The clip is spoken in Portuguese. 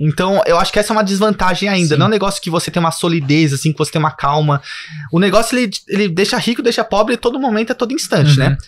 Então, eu acho que essa é uma desvantagem ainda. Sim. Não é um negócio que você tem uma solidez, assim, que você tem uma calma. O negócio, ele, ele deixa rico, deixa pobre todo momento, a é todo instante, uhum. né?